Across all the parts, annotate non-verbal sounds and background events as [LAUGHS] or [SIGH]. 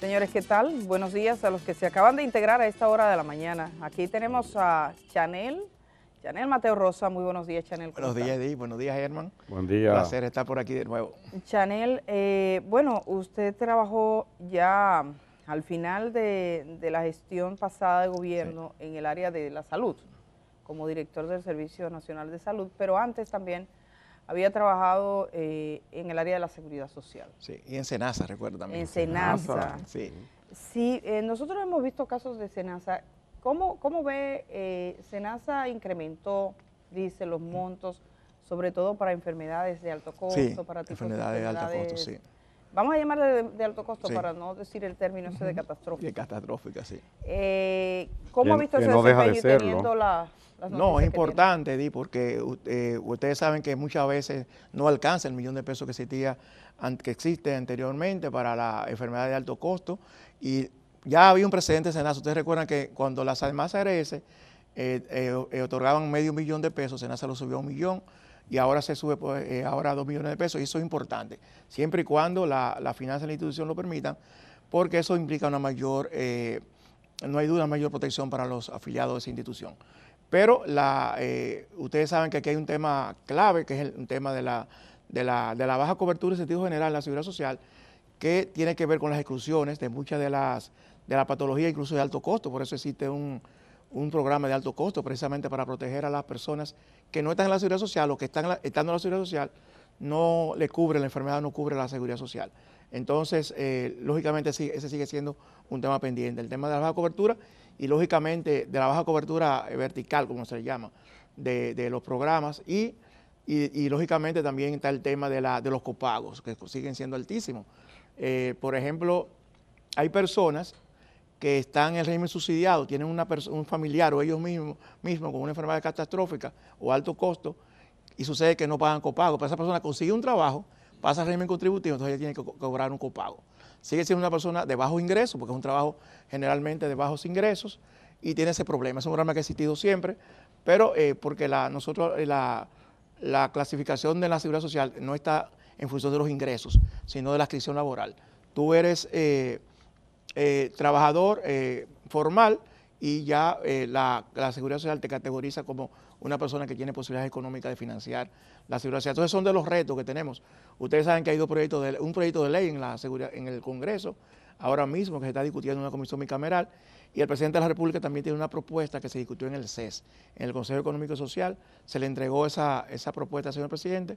Señores, ¿qué tal? Buenos días a los que se acaban de integrar a esta hora de la mañana. Aquí tenemos a Chanel, Chanel Mateo Rosa. Muy buenos días, Chanel. Buenos días, Edith. Buenos días, Herman. Buen día. Un placer estar por aquí de nuevo. Chanel, eh, bueno, usted trabajó ya al final de, la gestión pasada de gobierno en el área de la salud, como director del Servicio Nacional de Salud, pero antes también había trabajado eh, en el área de la seguridad social. Sí, y en Senasa, recuerda. también. En Senasa. Sí. Sí, eh, nosotros hemos visto casos de Senasa. ¿Cómo, cómo ve eh, Senasa incrementó, dice, los montos, sobre todo para enfermedades de alto costo, para enfermedades de alto costo, sí vamos a llamarle de, alto costo para no decir el término ese de catastrófica. De catastrófica, sí. Eh, ¿Cómo ha visto ese no de teniendo la, las No, es importante, Di, porque eh, ustedes saben que muchas veces no alcanza el millón de pesos que existía, que existe anteriormente para la enfermedad de alto costo y ya había un precedente Senasa. Ustedes recuerdan que cuando las almas eh, eh, otorgaban medio millón de pesos, Senasa lo subió a un millón, y ahora se sube pues, eh, ahora a 2 millones de pesos y eso es importante, siempre y cuando la, la finanza de la institución lo permita, porque eso implica una mayor, eh, no hay duda, mayor protección para los afiliados de esa institución. Pero la, eh, ustedes saben que aquí hay un tema clave, que es el tema de la, de la, de la baja cobertura en sentido general de la seguridad social, que tiene que ver con las exclusiones de muchas de las de la patología, incluso de alto costo, por eso existe un, un programa de alto costo precisamente para proteger a las personas que no están en la seguridad social o que están en la, estando en la seguridad social no le cubre, la enfermedad no cubre la seguridad social. Entonces, eh, lógicamente sí, ese sigue siendo un tema pendiente, el tema de la baja cobertura y lógicamente de la baja cobertura vertical, como se le llama, de, de los programas y, lógicamente también está el tema de, la, de los copagos, que siguen siendo altísimos. Eh, por ejemplo, hay personas que están en el régimen subsidiado, tienen un familiar o ellos mismos, con una enfermedad catastrófica o alto costo y sucede que no pagan copago, pero esa persona consigue un trabajo, pasa al régimen contributivo, entonces ella tiene que cobrar un copago. Sigue siendo una persona de bajos ingresos, porque es un trabajo generalmente de bajos ingresos y tiene ese problema. Es un problema que ha existido siempre, pero eh, porque la, nosotros eh, la, clasificación de la seguridad social no está en función de los ingresos, sino de la inscripción laboral. Tú eres... Eh, eh, trabajador eh, formal y ya eh, la, Seguridad Social te categoriza como una persona que tiene posibilidades económicas de financiar la Seguridad Social. Entonces son de los retos que tenemos. Ustedes saben que hay proyectos de, un proyecto de ley en, la seguridad, en el Congreso ahora mismo que se está discutiendo en una comisión bicameral y el presidente de la República también tiene una propuesta que se discutió en el CES, en el Consejo Económico y Social, se le entregó esa, propuesta al señor presidente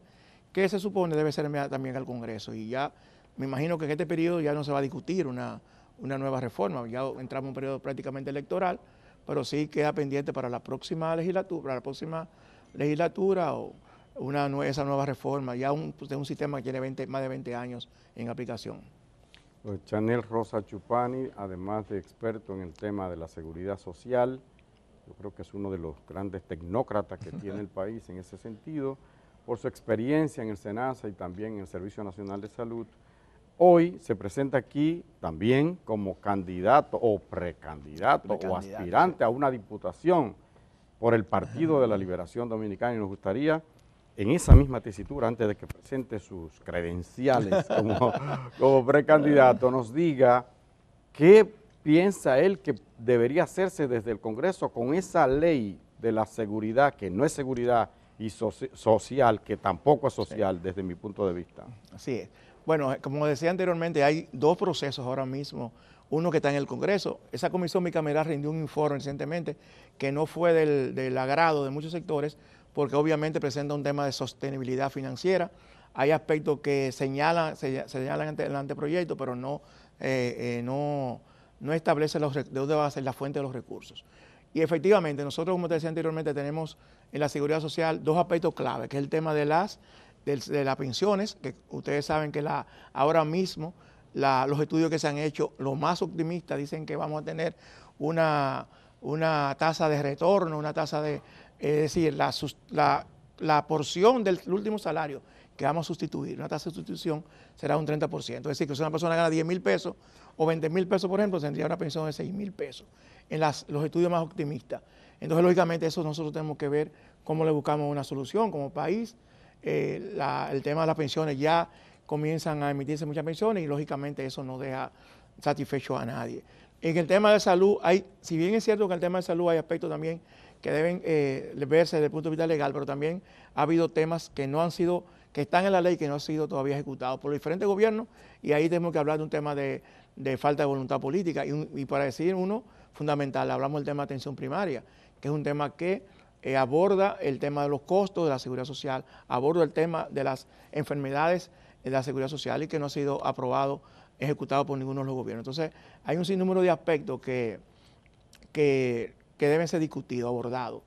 que se supone debe ser también al Congreso y ya me imagino que en este periodo ya no se va a discutir una, una nueva reforma. Ya entramos en un periodo prácticamente electoral, pero sí queda pendiente para la próxima legislatura, para la próxima legislatura o una, esa nueva reforma, ya un, pues, de un sistema que tiene 20, más de 20 años en aplicación. Pues, Chanel Rosa Chupani, además de experto en el tema de la seguridad social, yo creo que es uno de los grandes tecnócratas que tiene el [LAUGHS] país en ese sentido, por su experiencia en el SENASA y también en el Servicio Nacional de Salud, hoy se presenta aquí también como candidato o precandidato, o aspirante a una diputación por el Partido de la Liberación Dominicana y nos gustaría en esa misma tesitura, antes de que presente sus credenciales [LAUGHS] como, precandidato, nos diga qué piensa él que debería hacerse desde el Congreso con esa ley de la seguridad, que no es seguridad y social, que tampoco es social desde mi punto de vista. Así es. Bueno, eh, como decía anteriormente, hay dos procesos ahora mismo. Uno que está en el Congreso. Esa comisión bicameral rindió un informe recientemente que no fue del, agrado de muchos sectores porque obviamente presenta un tema de sostenibilidad financiera. Hay aspectos que señalan, se, señalan ante, el anteproyecto, pero no, eh, eh, no, no establece los, de dónde va a ser la fuente de los recursos. Y efectivamente, nosotros, como te decía anteriormente, tenemos en la seguridad social dos aspectos clave, que es el tema de las de, las pensiones, que ustedes saben que la, ahora mismo los estudios que se han hecho, los más optimistas dicen que vamos a tener una, tasa de retorno, una tasa de, es decir, la, porción del último salario que vamos a sustituir, una tasa de sustitución será un 30%. Es decir, que si una persona gana 10 mil pesos o 20 mil pesos, por ejemplo, tendría una pensión de 6 mil pesos en los estudios más optimistas. Entonces, lógicamente, eso nosotros tenemos que ver cómo le buscamos una solución como país, eh, el tema de las pensiones, ya comienzan a emitirse muchas pensiones y lógicamente eso no deja satisfecho a nadie. En el tema de salud, hay, si bien es cierto que en el tema de salud hay aspectos también que deben eh, verse desde el punto de vista legal, pero también ha habido temas que no han sido, que están en la ley que no han sido todavía ejecutados por los diferentes gobiernos y ahí tenemos que hablar de un tema de, falta de voluntad política y, y para decir uno fundamental, hablamos del tema de atención primaria, que es un tema que eh, aborda el tema de los costos de la seguridad social, aborda el tema de las enfermedades de la seguridad social y que no ha sido aprobado, ejecutado por ninguno de los gobiernos. Entonces, hay un sinnúmero de aspectos que, que, deben ser discutidos, abordados.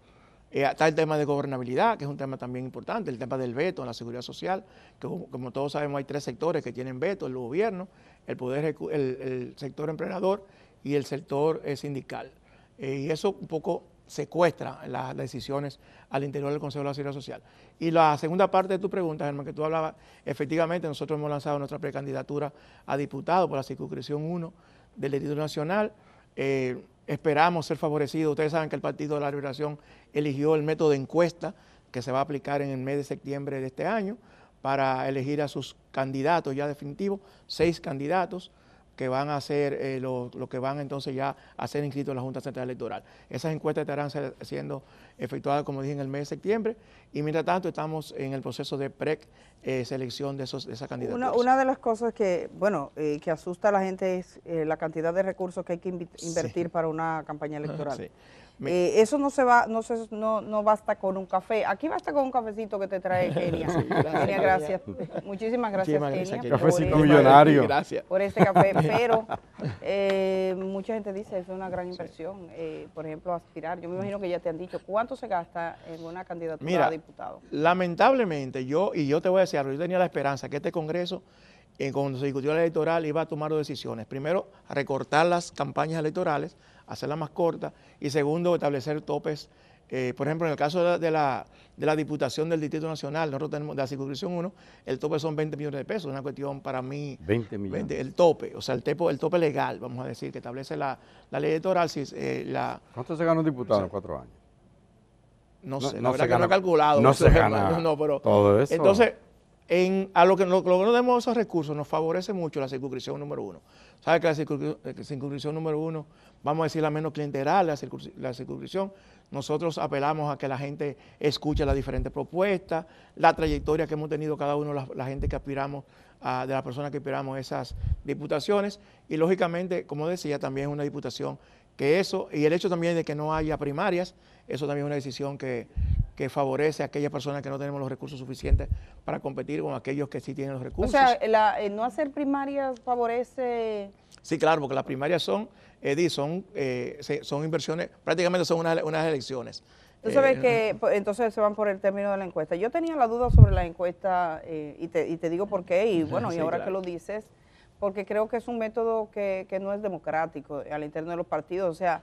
Eh, está el tema de gobernabilidad, que es un tema también importante, el tema del veto en la seguridad social, que como, todos sabemos hay tres sectores que tienen veto, el gobierno, el, poder, el, el sector emprendedor y el sector eh, sindical. y eso un poco secuestra las decisiones al interior del Consejo de la Seguridad Social. Y la segunda parte de tu pregunta, Germán, que tú hablabas, efectivamente nosotros hemos lanzado nuestra precandidatura a diputado por la circunscripción 1 del Distrito Nacional. Eh, esperamos ser favorecidos. Ustedes saben que el Partido de la Liberación eligió el método de encuesta que se va a aplicar en el mes de septiembre de este año para elegir a sus candidatos ya definitivos, seis candidatos que van a ser eh, lo, lo, que van entonces ya a ser inscritos en la Junta Central Electoral. Esas encuestas estarán siendo efectuadas, como dije, en el mes de septiembre y mientras tanto estamos en el proceso de pre-selección eh, de, esos, de esas candidaturas. Una, de las cosas que, bueno, eh, que asusta a la gente es eh, la cantidad de recursos que hay que invertir para una campaña [LAUGHS] electoral. sí. Eh, eso no se va, no, se, no, no, basta con un café. Aquí basta con un cafecito que te trae [LAUGHS] Kenia. Muchísimas gracias, Cafecito millonario. gracias. Por este café. [LAUGHS] Pero eh, mucha gente dice, es una gran inversión. Eh, por ejemplo, aspirar. Yo me imagino que ya te han dicho, ¿cuánto se gasta en una candidatura a diputado? lamentablemente, yo, y yo te voy a decir, yo tenía la esperanza que este Congreso cuando se discutió la electoral iba a tomar dos decisiones. Primero, recortar las campañas electorales hacerla más corta. Y segundo, establecer topes. Eh, por ejemplo, en el caso de la, de la, Diputación del Distrito Nacional, nosotros tenemos la circunscripción 1, el tope son 20 millones de pesos, una cuestión para mí... 20 millones. el tope, o sea, el, tepo, el tope legal, vamos a decir, que establece la, ley electoral. Si, eh, la, ¿Cuánto se gana un diputado en cuatro años? No, sé, no se gana, calculado. No [LAUGHS] se gana [LAUGHS] Entonces, en, a lo que, nos no esos recursos nos favorece mucho la circunscripción número uno. ¿Sabe que la eh, circunscripción, número uno, vamos a decir la menos clientelar, la, Nosotros apelamos a que la gente escuche las diferentes propuestas, la trayectoria que hemos tenido cada uno, la, gente que aspiramos, de las personas que aspiramos a esas diputaciones. Y lógicamente, como decía, también es una diputación que eso, y el hecho también de que no haya primarias, eso también es una decisión que, que favorece a aquellas personas que no tenemos los recursos suficientes para competir con aquellos que sí tienen los recursos. O sea, eh, no hacer primarias favorece... Sí, claro, porque las primarias son, Eddie, son, eh, son inversiones, prácticamente son unas, elecciones. Tú sabes eh, que pues, entonces se van por el término de la encuesta. Yo tenía la duda sobre la encuesta y, te, digo por qué, y [LAUGHS] bueno, y ahora que lo dices, porque creo que es un método que, que no es democrático al interno de los partidos. O sea,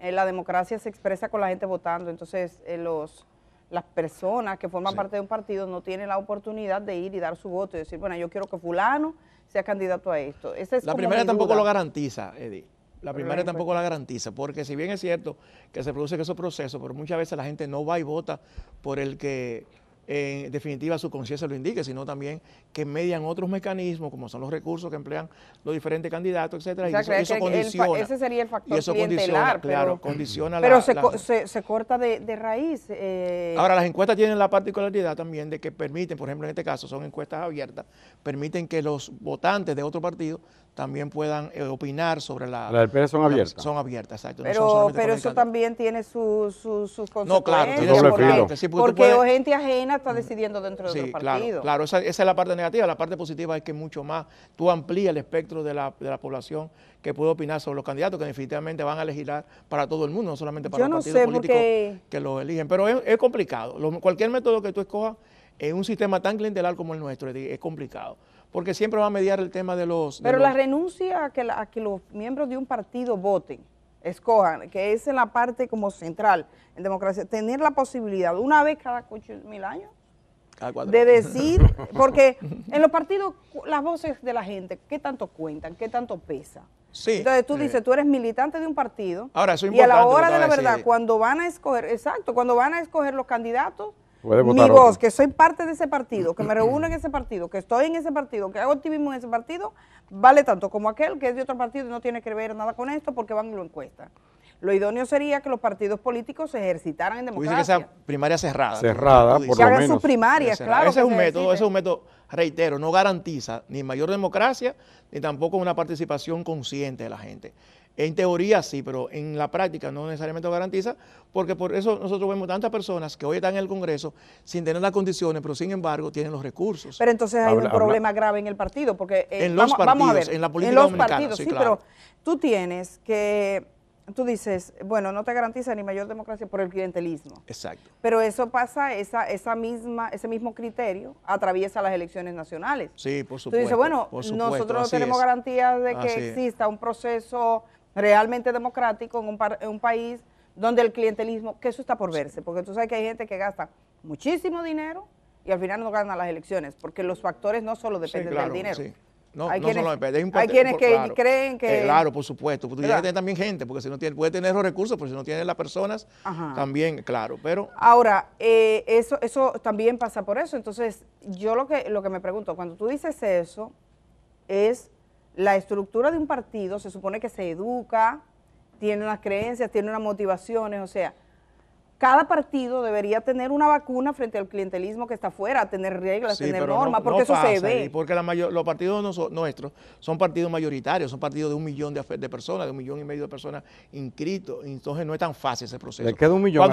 la democracia se expresa con la gente votando, entonces los las personas que forman parte de un partido no tienen la oportunidad de ir y dar su voto y decir, bueno, yo quiero que fulano sea candidato a esto. es la primera tampoco lo garantiza, Eddie. La primera tampoco la garantiza, porque si bien es cierto que se produce esos proceso, pero muchas veces la gente no va y vota por el que en definitiva su conciencia lo indique, sino también que median otros mecanismos, como son los recursos que emplean los diferentes candidatos, etcétera, y eso, condiciona. ese sería el factor y eso condiciona, pero, claro, condiciona pero se, se, corta de, raíz. Eh. Ahora, las encuestas tienen la particularidad también de que permiten, por ejemplo, en este caso son encuestas abiertas, permiten que los votantes de otro partido también puedan eh, opinar sobre la... Las son abiertas. Son abiertas, exacto. Pero, pero eso también tiene sus consecuencias. No, claro, porque, porque, gente ajena está decidiendo dentro de otro partido. Claro, claro esa, esa, es la parte negativa. La parte positiva es que mucho más, tú amplías el espectro de la, de la población que puede opinar sobre los candidatos que definitivamente van a legislar para todo el mundo, no solamente para los partidos políticos que los eligen. Pero es, complicado. cualquier método que tú escojas en un sistema tan clientelar como el nuestro es complicado porque siempre va a mediar el tema de los... Pero la renuncia a que, que los miembros de un partido voten, escojan, que es la parte como central en democracia, tener la posibilidad una vez cada ocho mil años de decir, [LAUGHS] porque en los partidos las voces de la gente, ¿qué tanto cuentan? ¿Qué tanto pesa? Entonces tú dices, tú eres militante de un partido. Ahora, eso es Y a la hora de la verdad, cuando van a escoger, exacto, cuando van a escoger los candidatos, y mi voz, que soy parte de ese partido, que me reúno en ese partido, que estoy en ese partido, que hago activismo en ese partido, vale tanto como aquel que es de otro partido y no tiene que ver nada con esto porque van y lo encuesta. Lo idóneo sería que los partidos políticos se ejercitaran en democracia. Tú que sea primaria cerrada. Cerrada, por lo menos. sus primarias, claro. es un método, ese es un método, reitero, no garantiza ni mayor democracia, ni tampoco una participación consciente de la gente. En teoría sí, pero en la práctica no necesariamente lo garantiza, porque por eso nosotros vemos tantas personas que hoy están en el Congreso sin tener las condiciones, pero sin embargo tienen los recursos. Pero entonces hay un problema grave en el partido, porque eh, en los partidos, en la política en los partidos, sí, pero tú tienes que tú dices, bueno, no te garantiza ni mayor democracia por el clientelismo. Exacto. Pero eso pasa, esa, esa misma, ese mismo criterio atraviesa las elecciones nacionales. Sí, por supuesto. Tú dices, bueno, nosotros no tenemos garantías de que exista un proceso realmente democrático en un, en un país donde el clientelismo, que eso está por verse, porque tú sabes que hay gente que gasta muchísimo dinero y al final no gana las elecciones, porque los factores no solo dependen del dinero. Sí. No, hay no quienes, Hay, hay quienes que creen que... Eh, claro, por supuesto. Porque también gente, porque si no tiene, puede tener los recursos, pero si no tiene las personas, también, claro. Pero Ahora, eh, eso, eso también pasa por eso. Entonces, yo lo que, lo que me pregunto, cuando tú dices eso, es la estructura de un partido se supone que se educa, tiene unas creencias, tiene unas motivaciones, o sea, cada partido debería tener una vacuna frente al clientelismo que está afuera, tener reglas, tener normas, porque eso se ve. Porque los partidos no nuestros son partidos mayoritarios, son partidos de un millón de, personas, de un millón y medio de personas inscritos, entonces no es tan fácil ese proceso. Le queda un millón,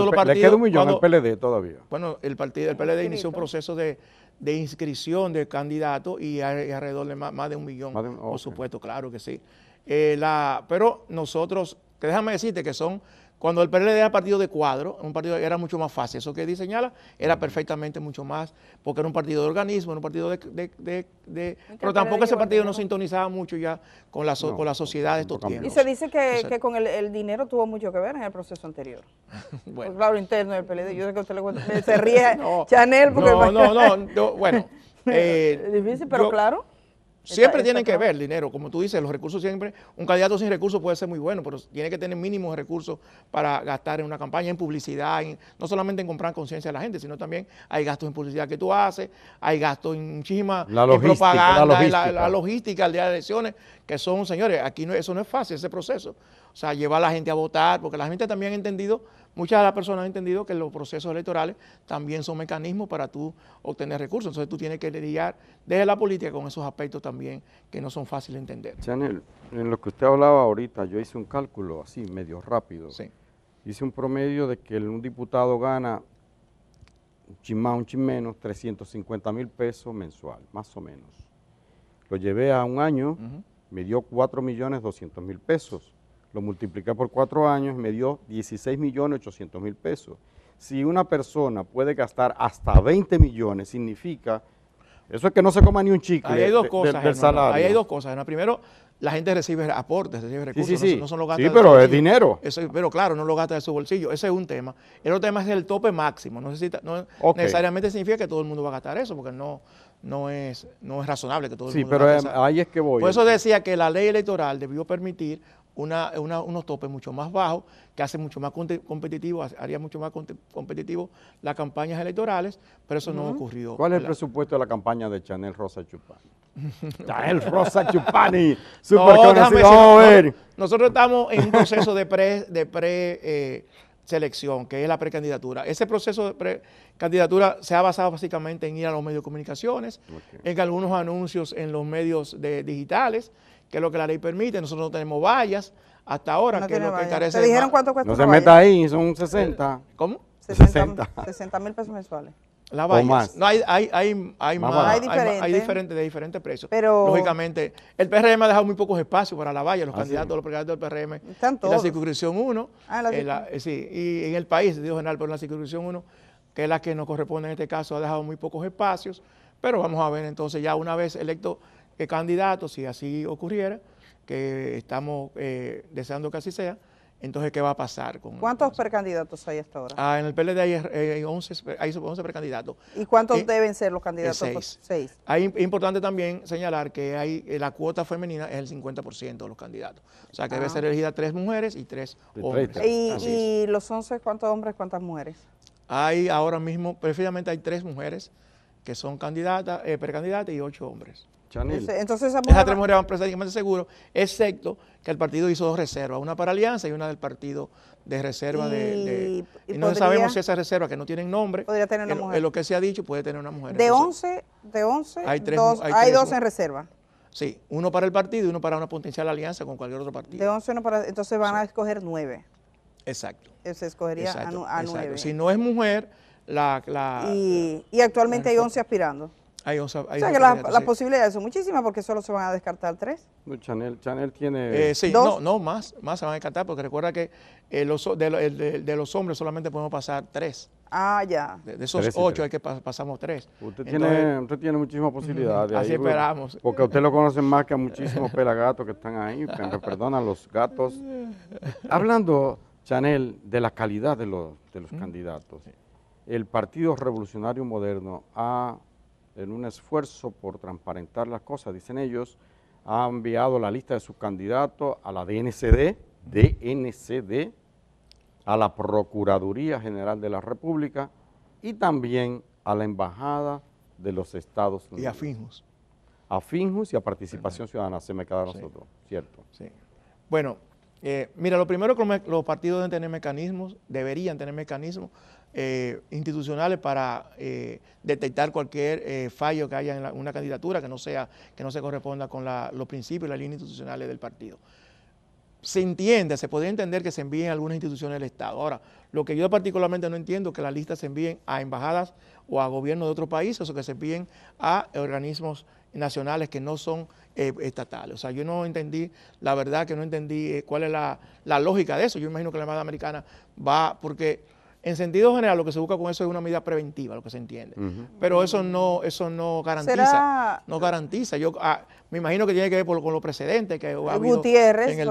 PLD todavía. Bueno, el, partido, el PLD inició un proceso de, de inscripción de candidatos y, alrededor de más, de un millón, por supuesto, claro que sí. Eh, la, pero nosotros, déjame decirte que son cuando el PLD era partido de cuadro, un partido era mucho más fácil. Eso que diseña señala era perfectamente mucho más, porque era un partido de organismo, era un partido de... de, de, pero tampoco ese partido no sintonizaba mucho ya con la, con la sociedad de estos tiempos. Y se dice que, con el, dinero tuvo mucho que ver en el proceso anterior. [LAUGHS] bueno. Claro, interno del PLD. Yo sé que usted le [LAUGHS] se ríe Chanel porque... No, no, no, bueno. [LAUGHS] Eh, difícil, pero claro. Siempre tienen que ver dinero, como tú dices, los recursos siempre, un candidato sin recursos puede ser muy bueno, pero tiene que tener mínimos recursos para gastar en una campaña, en publicidad, en, no solamente en comprar conciencia a la gente, sino también hay gastos en publicidad que tú haces, hay gastos en chima, propaganda, la logística. La, logística al día de elecciones, que son, señores, aquí no, eso no es fácil, ese proceso. O sea, llevar a la gente a votar, porque la gente también ha entendido Muchas de las personas han entendido que los procesos electorales también son mecanismos para tú obtener recursos. Entonces tú tienes que lidiar desde la política con esos aspectos también que no son fáciles de entender. Chanel, en lo que usted hablaba ahorita, yo hice un cálculo así, medio rápido. Sí. Hice un promedio de que un diputado gana un chin un chin menos, 350 mil pesos mensual, más o menos. Lo llevé a un año, me dio 4 millones 200 mil pesos lo multipliqué por cuatro años, me dio 16.800.000 pesos. Si una persona puede gastar hasta 20 millones, significa, eso es que no se coma ni un chicle hay dos cosas, del, salario. hay dos cosas. Primero, la gente recibe aportes, recibe recursos, No, son los gastos. Sí, pero es dinero. pero claro, no lo gasta de su bolsillo. Ese es un tema. El otro tema es el tope máximo. necesita, necesariamente significa que todo el mundo va a gastar eso, porque no, no, es, no es razonable que todo el mundo. Sí, pero ahí es que voy. Por eso decía que la ley electoral debió permitir unos topes mucho más bajos, que hace mucho más competitivo, haría mucho más competitivo las campañas electorales, pero eso no ha no ocurrió. ¿Cuál es el presupuesto de la campaña de Chanel Rosa Chupani? [LAUGHS] Chanel Rosa Chupani, super conocido. Nosotros estamos en un proceso de pre, de pre selección, que es la precandidatura. Ese proceso de precandidatura se ha basado básicamente en ir a los medios de comunicaciones, en algunos anuncios en los medios digitales, que es lo que la ley permite. Nosotros no tenemos vallas hasta ahora, que es lo que carece dijeron cuánto cuesta No se meta ahí, son 60. ¿Cómo? 60 mil pesos mensuales. La valla. más. No, hay, hay, hay, hay más. hay, diferentes. hay diferentes de diferentes precios. Pero, Lógicamente, el PRM ha dejado muy pocos espacios para la valla, los candidatos, los precandidatos del PRM. la circunscripción 1. Ah, la, eh, eh, sí, y en el país, digo general, pero la circunscripción 1, que es la que nos corresponde en este caso, ha dejado muy pocos espacios. Pero vamos a ver entonces, ya una vez electo candidatos, si así ocurriera, que estamos eh, deseando que así sea, entonces, ¿qué va a pasar? con ¿Cuántos precandidatos hay hasta ahora? Ah, en el PLD hay, 11, eh, hay precandidatos. ¿Y cuántos eh, deben ser los candidatos? Pues, seis. Hay, importante también señalar que hay la cuota femenina es el 50% de los candidatos. O sea, que debe ah. ser elegida tres mujeres y tres hombres. ¿Y, los 11 cuántos hombres, cuántas mujeres? Hay ahora mismo, precisamente hay tres mujeres que son candidatas, precandidatas y ocho hombres. Entonces, Esas tres mujeres van presas más seguro, excepto que el partido hizo dos reservas, una para Alianza y una del partido de reserva de, no sabemos si esa reserva que no tienen nombre podría lo que se ha dicho puede tener una mujer. De 11, de 11 hay, dos, hay, dos en reserva. Sí, uno para el partido y uno para una potencial alianza con cualquier otro partido. De 11 uno para, entonces van a escoger nueve. Exacto. Se escogería a, exacto. Si no es mujer, la... y, actualmente hay 11 aspirando o sea que las, posibilidades son muchísimas porque solo se van a descartar tres. Pues Chanel, Chanel tiene... Eh, sí, no, más, más se van a descartar porque recuerda que eh, de, los hombres solamente podemos pasar tres. Ah, ya. De, esos ocho hay que pasamos tres. Usted, tiene, usted muchísimas posibilidades. así esperamos. Porque usted lo conoce más que a muchísimos pelagatos que están ahí, que perdonan los gatos. Hablando, Chanel, de la calidad de los, candidatos, el Partido Revolucionario Moderno ha en un esfuerzo por transparentar las cosas, dicen ellos, ha enviado la lista de sus candidatos a la DNCD, DNCD, a la Procuraduría General de la República y también a la Embajada de los Estados Unidos. Y a Finjus. A Finjus y a Participación Ciudadana, se me quedaron nosotros, ¿cierto? Sí. Bueno, eh, mira, lo primero que los partidos deben tener mecanismos, deberían tener mecanismos eh, institucionales para eh, detectar cualquier fallo que haya en una candidatura que no sea, que no se corresponda con los principios y las líneas institucionales del partido. Se entiende, se podría entender que se envíen a algunas instituciones del Estado. Ahora, lo que yo particularmente no entiendo es que las listas se envíen a embajadas o a gobiernos de otros países o que se envíen a organismos nacionales que no son eh, estatales. O sea, yo no entendí, la verdad que no entendí eh, cuál es la, lógica de eso. Yo imagino que la Armada Americana va, porque en sentido general lo que se busca con eso es una medida preventiva, lo que se entiende. Pero eso no, eso no garantiza. No garantiza. Yo ah, me imagino que tiene que ver con los precedentes que ha habido en, el,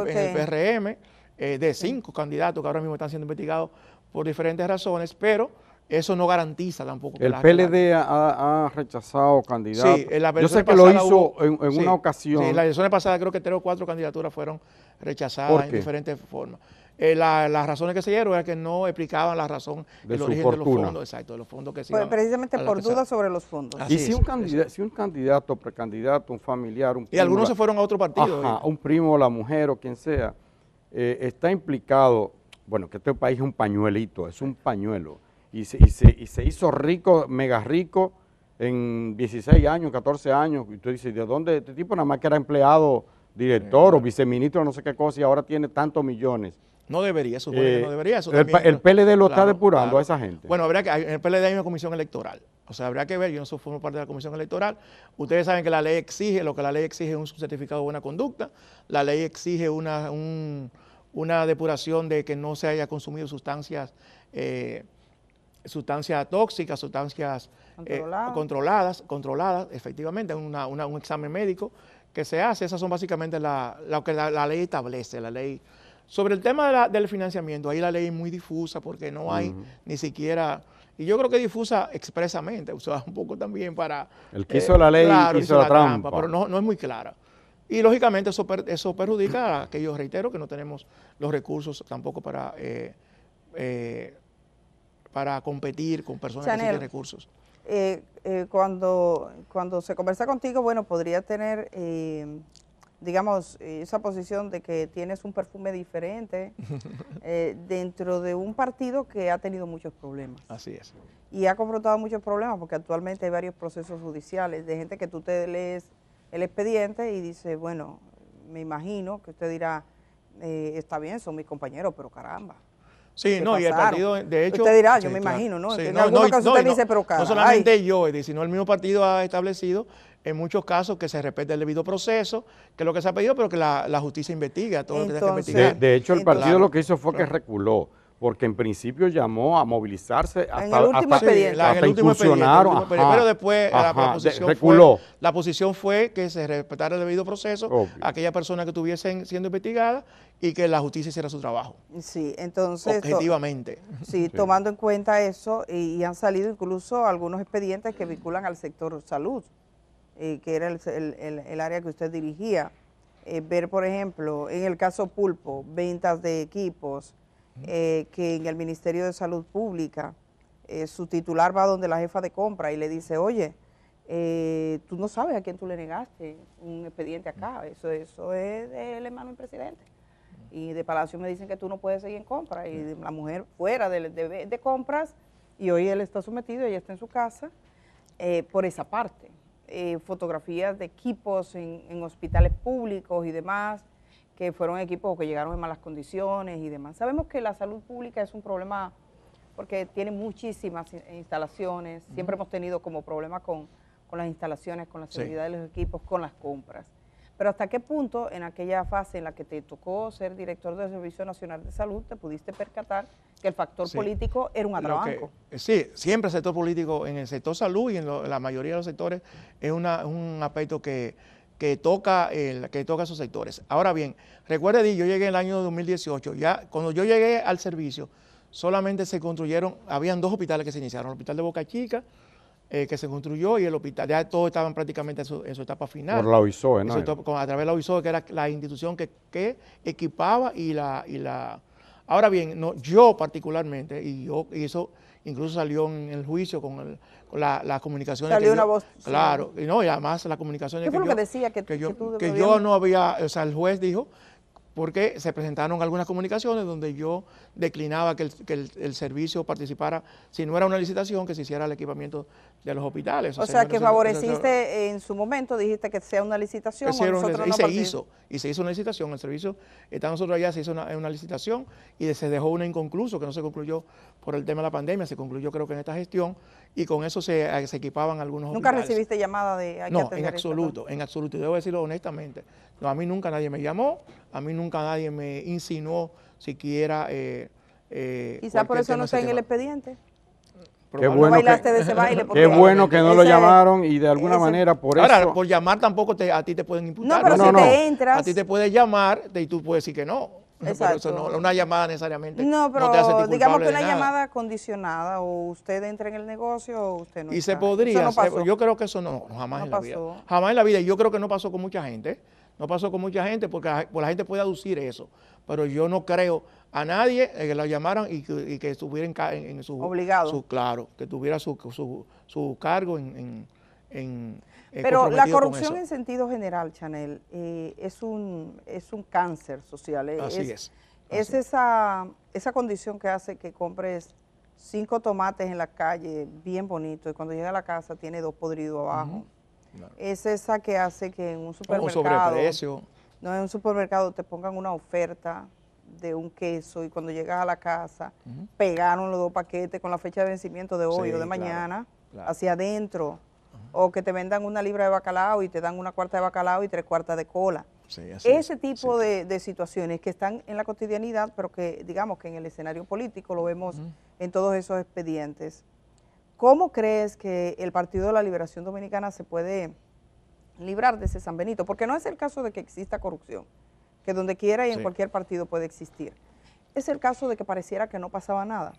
PRM, eh, de cinco candidatos que ahora mismo están siendo investigados por diferentes razones, pero eso no garantiza tampoco. el PLD ha, rechazado candidatos. Yo sé que lo hizo en, una ocasión. en la elección pasada creo que tres o cuatro candidaturas fueron rechazadas en diferentes formas. Eh, las razones que se dieron era que no explicaban la razón del de origen de los fondos, exacto, de los fondos que se pues, Precisamente por dudas sobre los fondos. y si, un candidato, precandidato, un familiar, un Y algunos se fueron a otro partido. Ajá, eh. un primo, la mujer o quien sea, eh, está implicado, bueno, que este país es un pañuelito, es un pañuelo y se, hizo rico, mega rico, en 16 años, 14 años. Y tú dices, ¿de dónde este tipo nada más que era empleado, director o eh, viceministro, no sé qué cosa, y ahora tiene tantos millones? No debería, eso eh, no debería. el, PLD lo está depurando a esa gente. Bueno, que, en el PLD hay una comisión electoral. O sea, habría que ver, yo no soy parte de la comisión electoral. Ustedes saben que la ley exige, lo que la ley exige es un certificado de buena conducta, la ley exige una, una depuración de que no se haya consumido sustancias eh, sustancias tóxicas, sustancias eh, controladas, controladas, efectivamente, un examen médico que se hace. Esas son básicamente lo que la, ley establece, la ley. Sobre el tema del financiamiento, ahí la ley es muy difusa porque no hay ni siquiera... Y yo creo que difusa expresamente, [LAUGHS] sea, un poco también para... El que hizo la eh, ley hizo, la trampa. pero no, es muy clara. Y lógicamente eso, eso perjudica a que yo reitero que no tenemos los recursos tampoco para... Eh, para competir con personas que tienen recursos? Eh, eh, cuando, cuando se conversa contigo, bueno, podría tener, eh, digamos, esa posición de que tienes un perfume diferente [LAUGHS] dentro de un partido que ha tenido muchos problemas. Así es. Y ha confrontado muchos problemas porque actualmente hay varios procesos judiciales de gente que tú te lees el expediente y dices, bueno, me imagino que usted dirá, está bien, son mis compañeros, pero caramba Sí, no, y el partido, de hecho... Usted dirá, yo me imagino, ¿no? no, dice, pero No solamente yo, sino el mismo partido ha establecido en muchos casos que se respete el debido proceso, que es lo que se ha pedido, pero que la, justicia investiga todo lo que tiene que investigar. De, hecho, el partido lo que hizo fue que reculó porque en principio llamó a movilizarse hasta, el hasta, expediente. hasta pero después la, posición fue, que se respetara el debido proceso a aquellas personas que estuviesen siendo investigada y que la justicia hiciera su trabajo. Sí, entonces... Objetivamente. Sí, tomando en cuenta eso, y, han salido incluso algunos expedientes que vinculan al sector salud, eh, que era el, área que usted dirigía. Eh, ver, por ejemplo, en el caso Pulpo, ventas de equipos, eh, que en el Ministerio de Salud Pública eh, su titular va donde la jefa de compra y le dice, oye, eh, tú no sabes a quién tú le negaste un expediente acá, eso, eso es del hermano del presidente. Y de Palacio me dicen que tú no puedes seguir en compra y la mujer fuera de, compras y hoy él está sometido, ella está en su casa por esa parte. fotografías de equipos en hospitales públicos y demás, que fueron equipos que llegaron en malas condiciones y demás. Sabemos que la salud pública es un problema porque tiene muchísimas instalaciones, siempre hemos tenido como problema con, las instalaciones, con la seguridad de los equipos, con las compras. Pero hasta qué punto en aquella fase en la que te tocó ser director del Servicio Nacional de Salud te pudiste percatar que el factor político era un atrabanco. Eh, sí, siempre el sector político en el sector salud y en, la mayoría de los sectores es un aspecto que que toca, el, que toca esos sectores. Ahora bien, recuerde, yo llegué en el año 2018, ya cuando yo llegué al servicio, solamente se construyeron, habían dos hospitales que se iniciaron, el hospital de Boca Chica, eh, que se construyó, y el hospital, ya todos estaban prácticamente en su, etapa final. Por la ¿no? A través de la UISO, que era la institución que, equipaba y la, y la... Ahora bien, yo particularmente, y yo, y eso incluso salió en el juicio con, el, con la, la, comunicación. Salió una voz. Claro, y no, y además la comunicación. ¿Qué yo, lo que decía? Que, que que yo no había, o sea, el juez dijo porque se presentaron algunas comunicaciones donde yo declinaba que, el, servicio participara, si no era una licitación, que se hiciera el equipamiento de los hospitales. O, sea, que favoreciste en su momento, dijiste que sea una licitación. y se hizo, y se hizo una licitación, el servicio está nosotros allá, se hizo una, licitación y se dejó una inconcluso, que no se concluyó por el tema de la pandemia, se concluyó creo que en esta gestión, y con eso se, eh, equipaban algunos ¿Nunca recibiste llamada de... no, en absoluto, en absoluto, y debo decirlo honestamente. a mí nunca nadie me llamó, a mí nunca nunca nadie me insinuó siquiera... Eh, eh, Quizás por eso no está en el expediente. Qué bueno, que, de ese baile qué bueno que no lo llamaron y de alguna manera por eso... Ahora, por llamar tampoco a ti te pueden imputar. No, pero si te entras... A ti te puede llamar y tú puedes decir que no. Exacto. Eso no, una llamada necesariamente no, pero digamos que una llamada condicionada o usted entra en el negocio o usted no. Y se podría, yo creo que eso no, jamás en la vida. Jamás en la vida, y yo creo que no pasó con mucha gente. No pasó con mucha gente porque la, pues la gente puede aducir eso, pero yo no creo a nadie eh, que la llamaran y que, y estuviera en, su... claro, que tuviera su, su, cargo en, en eh, Pero la corrupción en sentido general, Chanel, eh, es, un, es un cáncer social. Así es. es. esa, condición que hace que compres cinco tomates en la calle, bien bonito, y cuando llega a la casa tiene dos podridos abajo. Es esa que hace que en un supermercado... No, en un supermercado te pongan una oferta de un queso y cuando llegas a la casa pegaron los dos paquetes con la fecha de vencimiento de hoy o de mañana hacia adentro. O que te vendan una libra de bacalao y te dan una cuarta de bacalao y tres cuartas de cola. Ese tipo de, situaciones que están en la cotidianidad, pero que digamos que en el escenario político lo vemos en todos esos expedientes. ¿Cómo crees que el Partido de la Liberación Dominicana se puede librar de ese San Benito? Porque no es el caso de que exista corrupción, que donde quiera y en cualquier partido puede existir. Es el caso de que pareciera que no pasaba nada.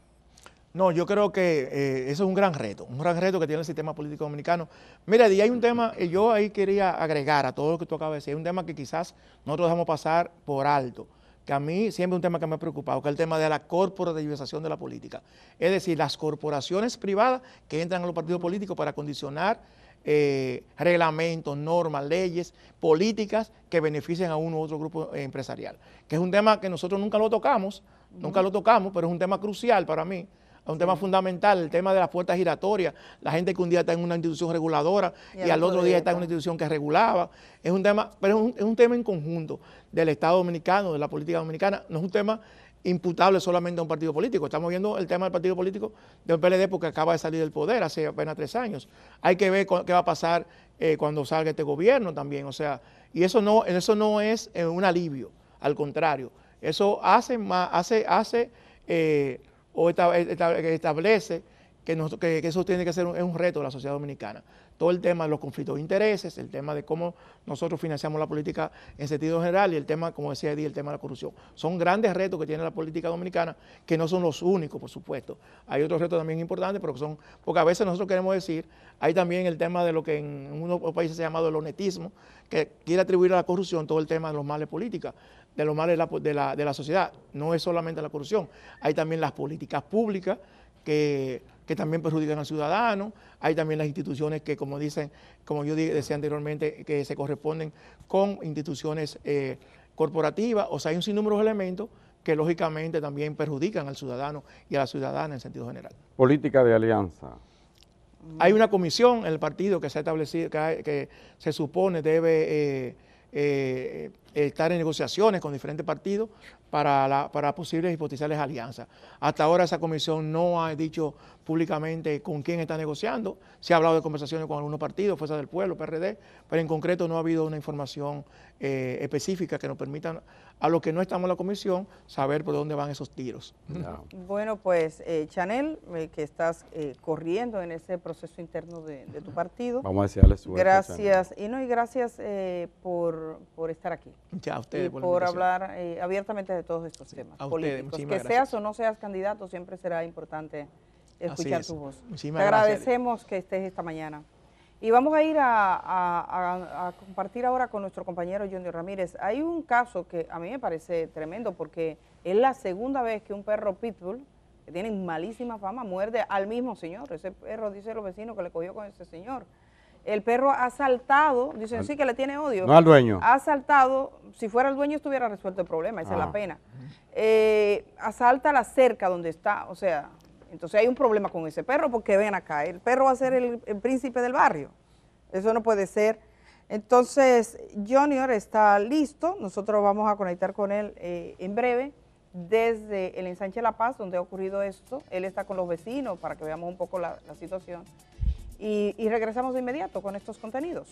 No, yo creo que eh, eso es un gran reto, un gran reto que tiene el sistema político dominicano. Mira, y hay un tema, yo ahí quería agregar a todo lo que tú acabas de decir, hay un tema que quizás nosotros dejamos pasar por alto que a mí siempre es un tema que me ha preocupado, que es el tema de la corporativización de la política. Es decir, las corporaciones privadas que entran a los partidos políticos para condicionar eh, reglamentos, normas, leyes, políticas que beneficien a uno u otro grupo empresarial. Que es un tema que nosotros nunca lo tocamos, nunca lo tocamos, pero es un tema crucial para mí es un tema fundamental, el tema de las puertas giratorias, la gente que un día está en una institución reguladora y, al otro día está en una institución que regulaba, es un tema, pero es un, tema en conjunto del Estado dominicano, de la política dominicana, no es un tema imputable solamente a un partido político, estamos viendo el tema del partido político del PLD porque acaba de salir del poder hace apenas tres años, hay que ver qué va a pasar eh, cuando salga este gobierno también, o sea, y eso no, eso no es eh, un alivio, al contrario, eso hace más, hace, hace eh, o establece que, eso tiene que ser un, reto de la sociedad dominicana. Todo el tema de los conflictos de intereses, el tema de cómo nosotros financiamos la política en sentido general y el tema, como decía Edith, el tema de la corrupción. Son grandes retos que tiene la política dominicana, que no son los únicos, por supuesto. Hay otros retos también importantes, pero que son, porque a veces nosotros queremos decir, hay también el tema de lo que en unos países se ha llamado el honetismo, que quiere atribuir a la corrupción todo el tema de los males políticas de lo males de la, sociedad. No es solamente la corrupción, hay también las políticas públicas que, también perjudican al ciudadano, hay también las instituciones que, como dicen, como yo decía anteriormente, que se corresponden con instituciones eh, corporativas, o sea, hay un sinnúmero de elementos que lógicamente también perjudican al ciudadano y a la ciudadana en sentido general. Política de alianza. Hay una comisión en el partido que se ha establecido, que, se supone debe eh, eh, estar en negociaciones con diferentes partidos para, la, para posibles alianzas. Hasta ahora esa comisión no ha dicho públicamente con quién está negociando. Se ha hablado de conversaciones con algunos partidos, Fuerza del Pueblo, PRD, pero en concreto no ha habido una información eh, específica que nos permita a los que no estamos en la comisión saber por dónde van esos tiros. Bueno, pues eh, Chanel, eh, que estás corriendo en ese proceso interno de, tu partido. Vamos a desearle Gracias, y no, y gracias por estar aquí. [LAUGHS] y por, hablar eh, abiertamente de todos estos temas políticos. que seas o no seas candidato, siempre será importante escuchar tu voz. Te agradecemos que estés esta mañana. Y vamos a ir a, compartir ahora con nuestro compañero Junior Ramírez. Hay un caso que a mí me parece tremendo porque es la segunda vez que un perro pitbull, que tiene malísima fama, muerde al mismo señor. Ese perro, dice los vecinos, que le cogió con ese señor el perro ha saltado, dicen sí que le tiene odio. No al dueño. Ha saltado, si fuera el dueño estuviera resuelto el problema, esa es la ah. pena. Eh, asalta la cerca donde está, o sea, entonces hay un problema con ese perro porque ven acá, el perro va a ser el, príncipe del barrio. Eso no puede ser. Entonces, Junior está listo, nosotros vamos a conectar con él eh, en breve desde el ensanche La Paz, donde ha ocurrido esto. Él está con los vecinos para que veamos un poco la situación y, regresamos de inmediato con estos contenidos.